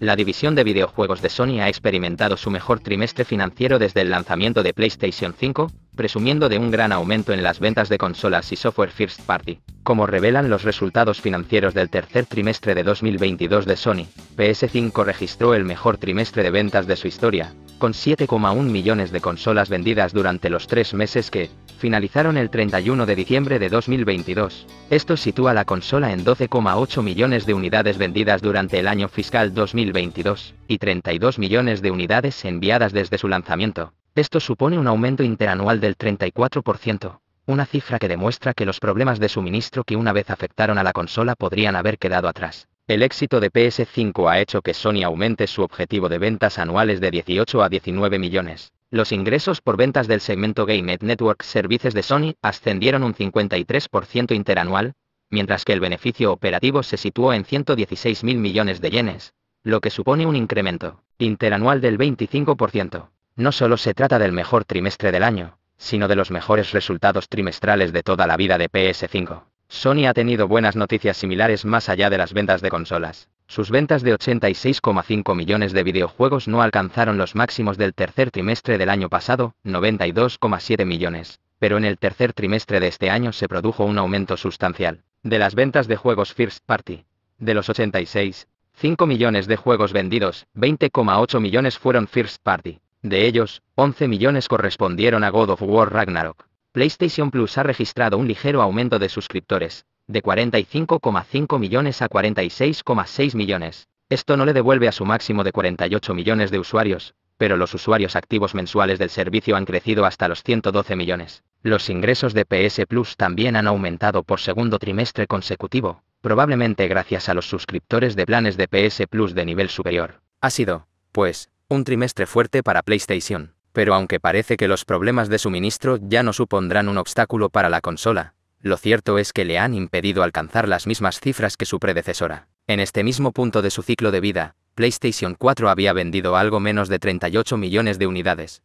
La división de videojuegos de Sony ha experimentado su mejor trimestre financiero desde el lanzamiento de PlayStation 5, presumiendo de un gran aumento en las ventas de consolas y software first party, como revelan los resultados financieros del tercer trimestre de 2022 de Sony. PS5 registró el mejor trimestre de ventas de su historia, con 7,1 millones de consolas vendidas durante los tres meses que finalizaron el 31 de diciembre de 2022. Esto sitúa la consola en 12,8 millones de unidades vendidas durante el año fiscal 2022 y 32 millones de unidades enviadas desde su lanzamiento. Esto supone un aumento interanual del 34%, una cifra que demuestra que los problemas de suministro que una vez afectaron a la consola podrían haber quedado atrás. El éxito de PS5 ha hecho que Sony aumente su objetivo de ventas anuales de 18 a 19 millones. Los ingresos por ventas del segmento Game Network Services de Sony ascendieron un 53% interanual, mientras que el beneficio operativo se situó en mil millones de yenes, lo que supone un incremento interanual del 25%. No solo se trata del mejor trimestre del año, sino de los mejores resultados trimestrales de toda la vida de PS5. Sony ha tenido buenas noticias similares más allá de las ventas de consolas. Sus ventas de 86,5 millones de videojuegos no alcanzaron los máximos del tercer trimestre del año pasado, 92,7 millones, pero en el tercer trimestre de este año se produjo un aumento sustancial. De las ventas de juegos First Party, de los 86,5 millones de juegos vendidos, 20,8 millones fueron First Party. De ellos, 11 millones correspondieron a God of War Ragnarok. PlayStation Plus ha registrado un ligero aumento de suscriptores, de 45,5 millones a 46,6 millones. Esto no le devuelve a su máximo de 48 millones de usuarios, pero los usuarios activos mensuales del servicio han crecido hasta los 112 millones. Los ingresos de PS Plus también han aumentado por segundo trimestre consecutivo, probablemente gracias a los suscriptores de planes de PS Plus de nivel superior. Ha sido, pues, un trimestre fuerte para PlayStation pero aunque parece que los problemas de suministro ya no supondrán un obstáculo para la consola, lo cierto es que le han impedido alcanzar las mismas cifras que su predecesora. En este mismo punto de su ciclo de vida, PlayStation 4 había vendido algo menos de 38 millones de unidades,